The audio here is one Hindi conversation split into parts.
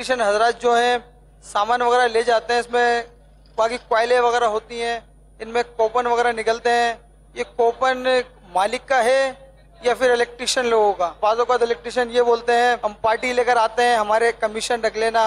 इलेक्ट्रिशियन हजरात जो हैं सामान वगैरह ले जाते हैं इसमें बाकी कोयले वगैरह होती हैं इनमें कोपन वगैरह निकलते हैं ये कोपन मालिक का है या फिर इलेक्ट्रिशियन लोगों का बाजों का इलेक्ट्रिशियन ये बोलते हैं हम पार्टी लेकर आते हैं हमारे कमीशन रख लेना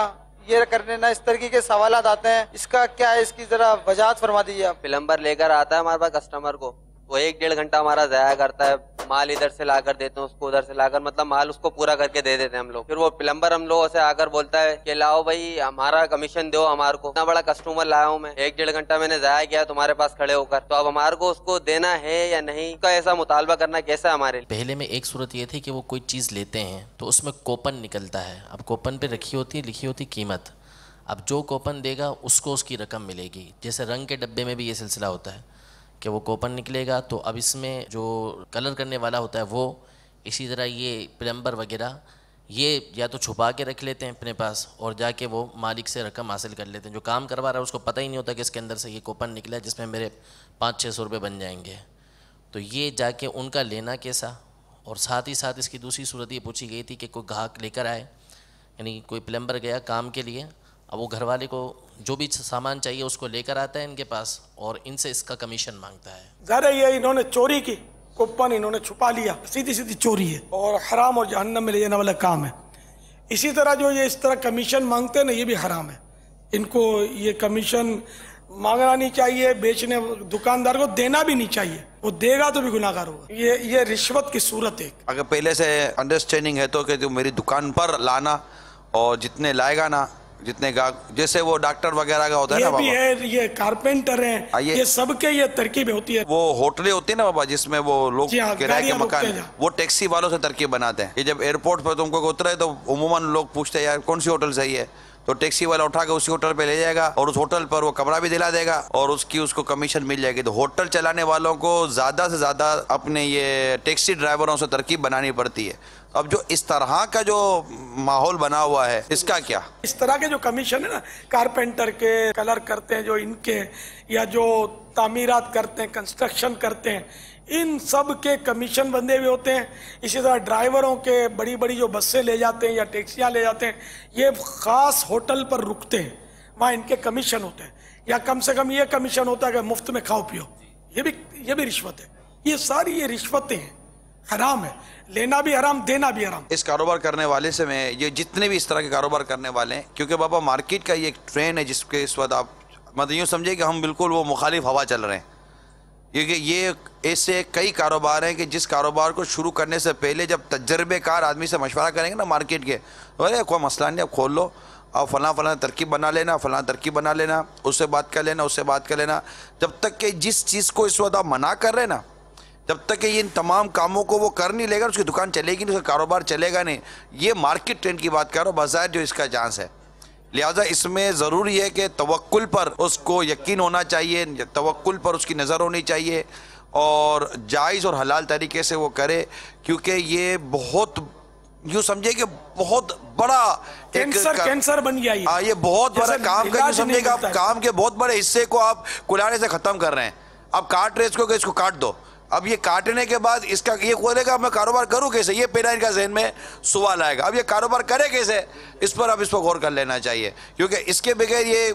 ये कर लेना इस तरीके के सवाल आते हैं इसका क्या है इसकी जरा वजात फरमा दीजिए आप प्लम्बर लेकर आता है हमारे पास कस्टमर को वो एक डेढ़ घंटा हमारा जाया करता है माल इधर से ला कर देते हैं उसको उधर से लाकर मतलब माल उसको पूरा करके दे देते हैं हम लोग फिर वो प्लम्बर हम लोगों से आकर बोलता है कि लाओ भाई हमारा कमीशन दो हमारे को इतना बड़ा कस्टमर लाया हूँ मैं एक डेढ़ घंटा मैंने जाया किया तुम्हारे पास खड़े होकर तो अब हमारे को उसको देना है या नहीं का ऐसा मुतालबा करना कैसा है हमारे पहले में एक सूरत ये थी कि वो कोई चीज़ लेते हैं तो उसमें कूपन निकलता है अब कूपन पे रखी होती है लिखी होती कीमत अब जो कूपन देगा उसको उसकी रकम मिलेगी जैसे रंग के डब्बे में भी ये सिलसिला होता है कि वो कोपन निकलेगा तो अब इसमें जो कलर करने वाला होता है वो इसी तरह ये प्लम्बर वगैरह ये या तो छुपा के रख लेते हैं अपने पास और जाके वो मालिक से रकम हासिल कर लेते हैं जो काम करवा रहा है उसको पता ही नहीं होता कि इसके अंदर से ये कूपन निकला है जिसमें मेरे पाँच छः सौ रुपये बन जाएंगे तो ये जाके उनका लेना कैसा और साथ ही साथ इसकी दूसरी सूरत ये पूछी गई थी कि कोई ग्राहक लेकर आए यानी कोई प्लम्बर गया काम के लिए अब वो घर वाले को जो भी सामान चाहिए उसको लेकर आता है इनके पास और इनसे इसका कमीशन मांगता है जरा ये इन्होंने चोरी की कुप्पन इन्होंने छुपा लिया सीधी सीधी चोरी है और हराम और जहन्नम में ले जाने वाला काम है इसी तरह जो ये इस तरह कमीशन मांगते हैं ना ये भी हराम है इनको ये कमीशन मांगना नहीं चाहिए बेचने दुकानदार को देना भी नहीं चाहिए वो देगा तो भी गुनाकार होगा ये ये रिश्वत की सूरत है अगर पहले से अंडरस्टैंडिंग है तो कि मेरी दुकान पर लाना और जितने लाएगा ना जितने जैसे वो डॉक्टर वगैरह का होता है ना बाबा है, ये कारपेंटर है हाँ, ये, ये सबके ये तरकीब होती है वो होटल होती है ना बाबा जिसमें वो लोग हाँ, किराए के मकान वो टैक्सी वालों से तरकीब बनाते हैं ये जब एयरपोर्ट पर तुमको उतरे तो उमूमन लोग पूछते हैं यार कौन सी होटल सही है तो टैक्सी वाला उठा के उसी होटल पे ले जाएगा और उस होटल पर वो कमरा भी दिला देगा और उसकी उसको कमीशन मिल जाएगी तो होटल चलाने वालों को ज़्यादा से ज़्यादा अपने ये टैक्सी ड्राइवरों से तरकीब बनानी पड़ती है अब जो इस तरह का जो माहौल बना हुआ है इसका क्या इस तरह के जो कमीशन है ना कारपेंटर के कलर करते हैं जो इनके या जो तामीरात करते हैं कंस्ट्रक्शन करते हैं इन सब के कमीशन बंधे हुए होते हैं इसी तरह ड्राइवरों के बड़ी बड़ी जो बसें ले जाते हैं या टैक्सियाँ ले जाते हैं ये ख़ास होटल पर रुकते हैं वहाँ इनके कमीशन होते हैं या कम से कम ये कमीशन होता है कि मुफ्त में खाओ पियो ये भी ये भी रिश्वत है ये सारी ये रिश्वतें हैं हराम है लेना भी हराम देना भी हराम इस कारोबार करने वाले से मैं ये जितने भी इस तरह के कारोबार करने वाले हैं क्योंकि बाबा मार्केट का ये एक ट्रेन है जिसके इस वक्त आप मतलब यूँ समझे कि हम बिल्कुल वो मुखालिफ हवा चल रहे हैं क्योंकि ये ऐसे कई कारोबार हैं कि जिस कारोबार को शुरू करने से पहले जब तजर्बेकार आदमी से मशवरा करेंगे ना मार्केट के अरे कोई मसला नहीं अब खोल लो और फलां फलां तरकीब बना लेना फलां तरकीब बना लेना उससे बात कर लेना उससे बात कर लेना जब तक कि जिस चीज़ को इस वक्त आप मना कर रहे ना जब तक कि इन तमाम कामों को वो कर नहीं लेगा उसकी दुकान चलेगी नहीं उसका कारोबार चलेगा नहीं ये मार्केट ट्रेंड की बात करो बाज़ार जो इसका चांस है लिहाजा इसमें ज़रूरी है कि तवक्ल पर उसको यकीन होना चाहिए तवक्ल पर उसकी नज़र होनी चाहिए और जायज़ और हलाल तरीके से वो करे क्योंकि ये बहुत यूँ समझे कि बहुत बड़ा कैंसर कैंसर बन गया हाँ ये बहुत बड़ा काम का यूँ समझे आप काम के बहुत बड़े हिस्से को आप कुलाड़े से ख़त्म कर रहे हैं आप काट रहे इसको कि इसको काट दो अब ये काटने के बाद इसका ये खोलेगा मैं कारोबार करूँ कैसे ये पेरा इनका जहन में सवाल आएगा अब ये कारोबार करे कैसे इस पर अब इस पर गौर कर लेना चाहिए क्योंकि इसके बगैर ये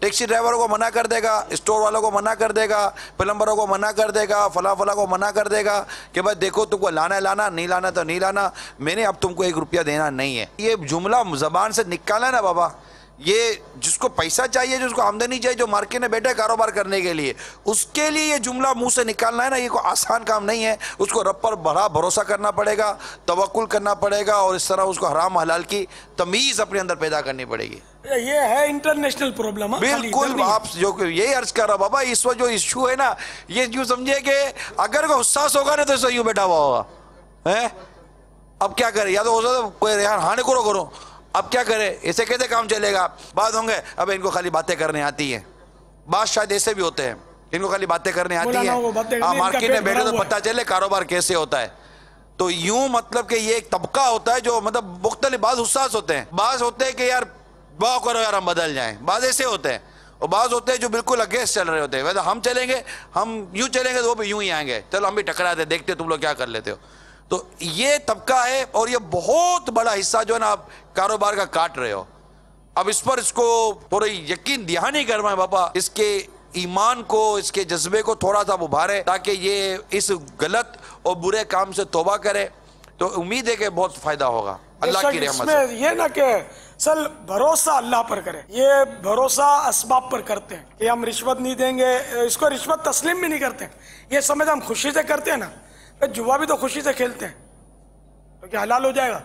टैक्सी ड्राइवरों को मना कर देगा स्टोर वालों को मना कर देगा प्लम्बरों को मना कर देगा फला फला को मना कर देगा कि भाई देखो तुमको लाना है लाना नहीं लाना तो नहीं लाना मैंने अब तुमको एक रुपया देना नहीं है ये जुमला जबान से निकाला ना बाबा ये जिसको पैसा चाहिए जिसको आमदनी चाहिए जो मार्केट में बैठे कारोबार करने के लिए उसके लिए ये जुमला मुंह से निकालना है ना ये कोई आसान काम नहीं है उसको रब पर बड़ा भरोसा करना पड़ेगा तवक्ल करना पड़ेगा और इस तरह उसको हराम हलाल की तमीज़ अपने अंदर पैदा करनी पड़ेगी ये है इंटरनेशनल हाँ? प्रॉब्लम बिल्कुल आप जो यही अर्ज कर रहा बाबा इस वक्त जो इश्यू है ना ये यूँ समझे कि अगर कोई उत्साह होगा ना तो इस यूँ बैठा हुआ होगा है अब क्या करें या तो हो सकता है हाने करो करो अब क्या करें ऐसे कैसे काम चलेगा बात होंगे अब इनको खाली बातें करने आती है बात शायद ऐसे भी होते हैं इनको खाली बातें करने आती है मार्केट हाँ, में बैठे तो पता चले कारोबार कैसे होता है तो यूं मतलब कि ये एक तबका होता है जो मतलब मुख्तलि बाज उसास होते हैं बाज होते हैं कि यार वाह करो यार हम बदल जाएं बाज ऐसे होते हैं और बाज होते हैं जो बिल्कुल अगेंस्ट चल रहे होते हैं वैसे हम चलेंगे हम यूं चलेंगे तो वो भी यूं ही आएंगे चलो हम भी टकराते देखते तुम लोग क्या कर लेते हो तो ये तबका है और ये बहुत बड़ा हिस्सा जो है ना आप कारोबार का काट रहे हो अब इस पर इसको थोड़ी यकीन दिहानी है बाबा इसके ईमान को इसके जज्बे को थोड़ा सा उभारे ताकि ये इस गलत और बुरे काम से तोबा करे तो उम्मीद है कि बहुत फायदा होगा अल्लाह की रहमत ये ना कि सर भरोसा अल्लाह पर करे ये भरोसा असबाब पर करते हैं कि हम रिश्वत नहीं देंगे इसको रिश्वत तस्लीम भी नहीं करते ये समझ हम खुशी से करते हैं ना जुआ भी तो खुशी से खेलते हैं तो क्या हलाल हो जाएगा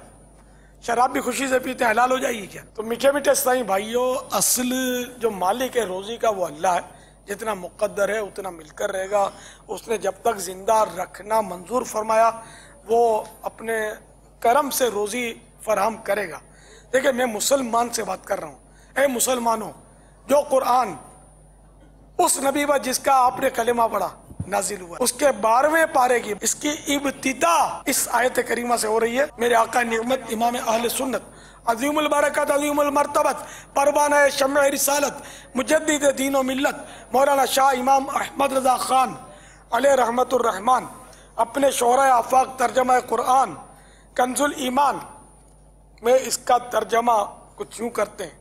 शराब भी खुशी से पीते हैं हलाल हो जाएगी क्या तो मीठे मीठे सही भाइयों असल जो मालिक है रोज़ी का वो अल्लाह है जितना मुकद्दर है उतना मिलकर रहेगा उसने जब तक ज़िंदा रखना मंजूर फरमाया वो अपने करम से रोज़ी फराहम करेगा देखिए मैं मुसलमान से बात कर रहा हूँ ए मुसलमानों जो कुरान उस नबी पर जिसका आपने कलेमा पढ़ा नाजिल हुआ उसके बारहवें पारे की इसकी इब्तिदा इस आयत करीमा से हो रही है मेरे आका नियमत इमाम अहल सुन्नत अजीमुल बरकत अजीमुल मरतबत परवान शम रिसालत मुजद्द दीन व मिलत मौलाना शाह इमाम अहमद रजा खान अल रहमतुर्रहमान अपने शोरा आफाक तर्जमा कुरान कंजुल ईमान में इसका तर्जमा कुछ यूँ करते हैं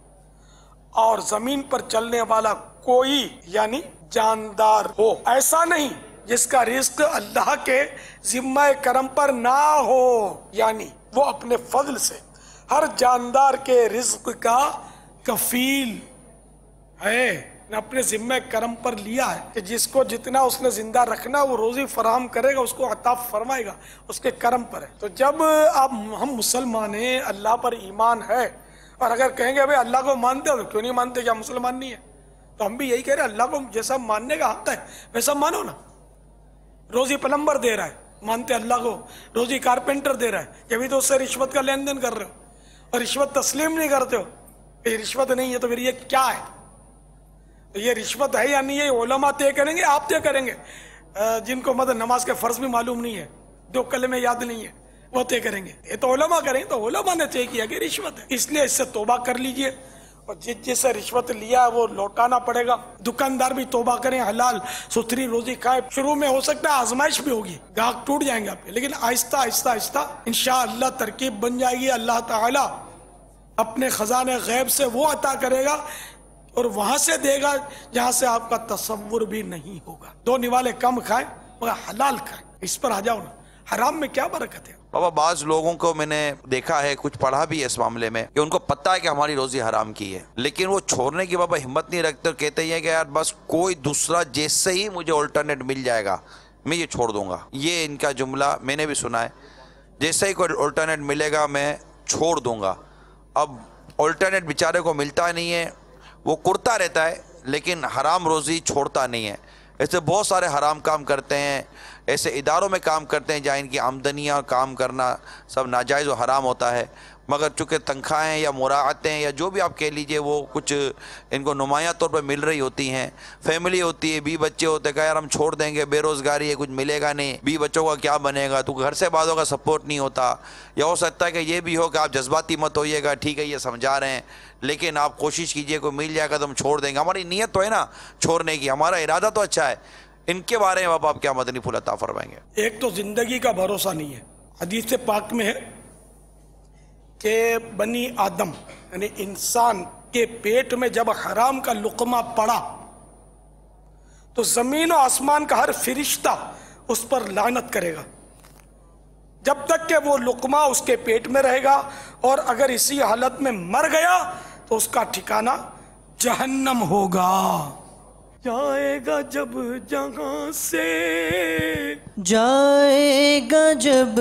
और जमीन पर चलने वाला कोई यानी जानदार हो ऐसा नहीं जिसका रिस्क अल्लाह के जिम्मा करम पर ना हो यानी वो अपने फजल से हर जानदार के रिस्क का कफील है अपने जिम्मे करम पर लिया है कि जिसको जितना उसने जिंदा रखना वो रोजी फराहम करेगा उसको अताफ फरमाएगा उसके करम पर है तो जब आप हम मुसलमान हैं अल्लाह पर ईमान है और अगर कहेंगे भाई अल्लाह को मानते हो तो क्यों नहीं मानते क्या मुसलमान नहीं है तो हम भी यही कह रहे हैं अल्लाह को जैसा मानने का हक है वैसा मानो ना रोजी प्लम्बर दे रहा है मानते अल्लाह को रोजी कारपेंटर दे रहा है भी तो उससे रिश्वत का लेन देन कर रहे हो और रिश्वत तस्लीम नहीं करते हो ये रिश्वत नहीं है तो फिर ये क्या है तो ये रिश्वत है या नहीं है ओलमा तय करेंगे आप तय करेंगे जिनको मतलब नमाज के फर्ज भी मालूम नहीं है दो कल में याद नहीं है वो तय करेंगे ये तो ओलमा करें तो ओलमा ने तय किया कि रिश्वत है इसलिए इससे तोबा कर लीजिए और जिस जिससे रिश्वत लिया है वो लौटाना पड़ेगा दुकानदार भी तोबा करें हलाल सुथरी रोजी खाए शुरू में हो सकता है आजमाइश भी होगी ग्राहक टूट जाएंगे आपके लेकिन आहिस्ता आहिस्ता आहिस्ता इनशा तरकीब बन जाएगी अल्लाह ताला अपने खजाने गैब से वो अता करेगा और वहां से देगा जहां से आपका तस्वुर भी नहीं होगा दो निवाले कम खाए मगर हलाल खाए इस पर आ जाओ ना हराम में क्या बरकत है बाबा बाज लोगों को मैंने देखा है कुछ पढ़ा भी है इस मामले में कि उनको पता है कि हमारी रोजी हराम की है लेकिन वो छोड़ने की बाबा हिम्मत नहीं रखते कहते हैं कि यार बस कोई दूसरा जैसे ही मुझे ऑल्टरनेट मिल जाएगा मैं ये छोड़ दूंगा ये इनका जुमला मैंने भी सुना है जैसे ही कोई ऑल्टरनेट मिलेगा मैं छोड़ दूंगा अब ऑल्टरनेट बेचारे को मिलता नहीं है वो कुर्ता रहता है लेकिन हराम रोज़ी छोड़ता नहीं है ऐसे बहुत सारे हराम काम करते हैं ऐसे इदारों में काम करते हैं जहाँ इनकी आमदनियाँ और काम करना सब नाजायज़ और हराम होता है मगर चूँकि तनख्वाहें या मुराहतें या जो भी आप कह लीजिए वो कुछ इनको नुमाया तौर पर मिल रही होती हैं फैमिली होती है बी बच्चे होते हैं यार हम छोड़ देंगे बेरोज़गारी है कुछ मिलेगा नहीं बी बच्चों का क्या बनेगा तो घर से बातों का सपोर्ट नहीं होता या हो सकता है कि ये भी हो कि आप जज्बाती मत होइएगा ठीक है ये समझा रहे हैं लेकिन आप कोशिश कीजिए कोई मिल जाएगा तो हम छोड़ देंगे हमारी नीयत तो है ना छोड़ने की हमारा इरादा तो अच्छा है इनके बारे में अब आप क्या मदनी फूल अता फरमाएंगे एक तो जिंदगी का भरोसा नहीं है हदीस पाक में है के बनी आदम यानी इंसान के पेट में जब हराम का लुकमा पड़ा तो जमीन और आसमान का हर फिरिश्ता उस पर लानत करेगा जब तक के वो लुकमा उसके पेट में रहेगा और अगर इसी हालत में मर गया तो उसका ठिकाना जहन्नम होगा जाएगा जब जहां से जाएगा जब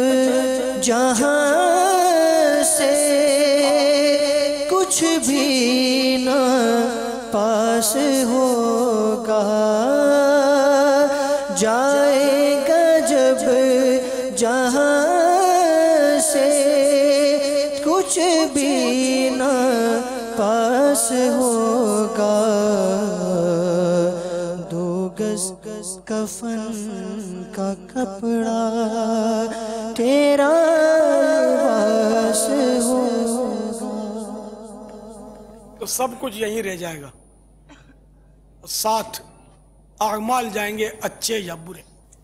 जहां से कुछ भी ना पास कफन का कपड़ा तेरा तो सब कुछ यहीं रह जाएगा साथ आगमाल जाएंगे अच्छे या बुरे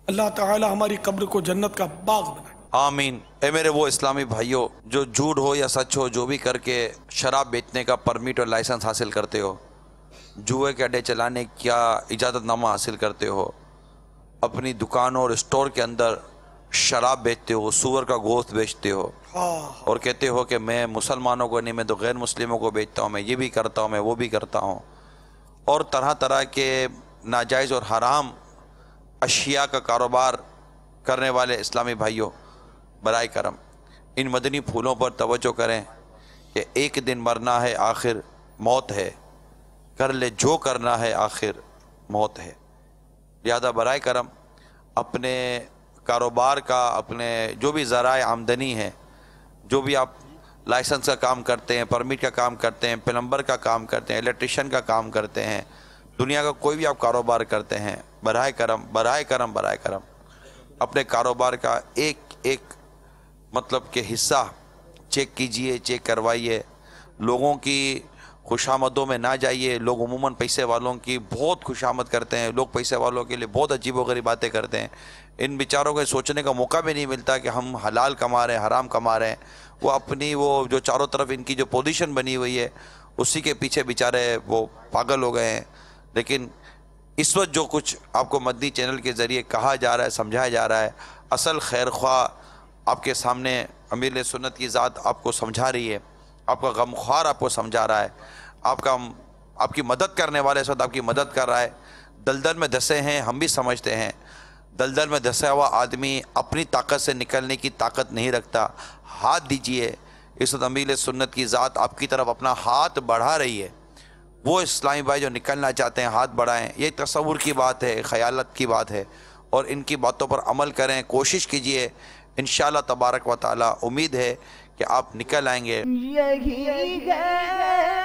अल्लाह ताला हमारी कब्र को जन्नत का बाग बनाए आमीन ए मेरे वो इस्लामी भाइयों जो झूठ हो या सच हो जो भी करके शराब बेचने का परमिट और लाइसेंस हासिल करते हो जुए के अड्डे चलाने का इजाज़तनामा हासिल करते हो अपनी दुकानों और स्टोर के अंदर शराब बेचते हो सूअर का गोश्त बेचते हो और कहते हो कि मैं मुसलमानों को नहीं मैं तो गैर मुस्लिमों को बेचता हूँ मैं ये भी करता हूँ मैं वो भी करता हूँ और तरह तरह के नाजायज़ और हराम अशिया का कारोबार करने वाले इस्लामी भाइयों बर करम इन मदनी फूलों पर तोज्जो करें कि एक दिन मरना है आखिर मौत है कर ले जो करना है आखिर मौत है लिहाजा बर करम अपने कारोबार का अपने जो भी ज़रा आमदनी है जो भी आप लाइसेंस का काम करते हैं परमिट का काम करते हैं प्लम्बर का काम करते हैं इलेक्ट्रिशन का काम करते हैं दुनिया का कोई भी आप कारोबार करते हैं बर करम बर करम बर करम अपने कारोबार का एक एक मतलब के हिस्सा चेक कीजिए चेक करवाइए लोगों की खुशामदों में ना जाइए लोग उमूमन पैसे वालों की बहुत खुशामद करते हैं लोग पैसे वालों के लिए बहुत अजीब व गरीब बातें करते हैं इन बेचारों को सोचने का मौका भी नहीं मिलता कि हम हलाल कमा रहे हैं हराम कमा रहे हैं वो अपनी वो जो चारों तरफ इनकी जो पोजीशन बनी हुई है उसी के पीछे बेचारे वो पागल हो गए हैं लेकिन इस वक्त जो कुछ आपको मदनी चैनल के ज़रिए कहा जा रहा है समझाया जा रहा है असल खैर ख्वाह आपके सामने अमीर सुन्नत की ज़ात आपको समझा रही है आपका गमख्वार आपको समझा रहा है आपका आपकी मदद करने वाले इस वक्त आपकी मदद कर रहा है दलदल में धसे हैं हम भी समझते हैं दलदल में धसा हुआ आदमी अपनी ताकत से निकलने की ताकत नहीं रखता हाथ दीजिए इस अमीर सुन्नत की ज़ात आपकी तरफ अपना हाथ बढ़ा रही है वो इस्लामी भाई जो निकलना चाहते हैं हाथ बढ़ाएं ये तस्वूर की बात है ख़यालत की बात है और इनकी बातों पर अमल करें कोशिश कीजिए इन शबारक व ताली उम्मीद है कि आप निकल आएंगे यही है